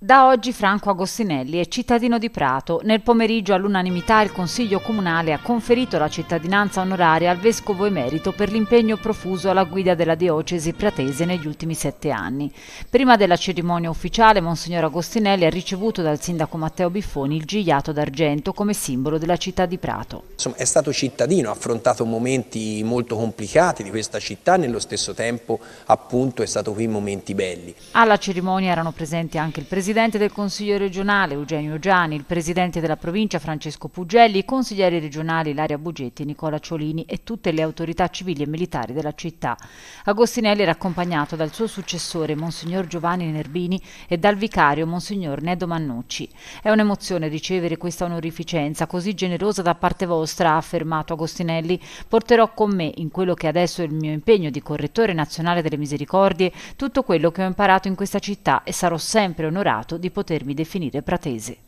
Da oggi Franco Agostinelli è cittadino di Prato. Nel pomeriggio all'unanimità il Consiglio Comunale ha conferito la cittadinanza onoraria al Vescovo Emerito per l'impegno profuso alla guida della diocesi pratese negli ultimi sette anni. Prima della cerimonia ufficiale Monsignor Agostinelli ha ricevuto dal Sindaco Matteo Biffoni il gigliato d'argento come simbolo della città di Prato. Insomma, è stato cittadino, ha affrontato momenti molto complicati di questa città, nello stesso tempo appunto è stato qui in momenti belli. Alla cerimonia erano presenti anche il Presidente presidente del Consiglio regionale Eugenio Giani, il presidente della provincia Francesco Pugelli, i consiglieri regionali Ilaria Bugetti, Nicola Ciolini e tutte le autorità civili e militari della città. Agostinelli era accompagnato dal suo successore Monsignor Giovanni Nerbini e dal vicario Monsignor Nedo Mannucci. È un'emozione ricevere questa onorificenza così generosa da parte vostra, ha affermato Agostinelli. Porterò con me, in quello che adesso è il mio impegno di correttore nazionale delle misericordie, tutto quello che ho imparato in questa città e sarò sempre onorato grato di potermi definire pratese.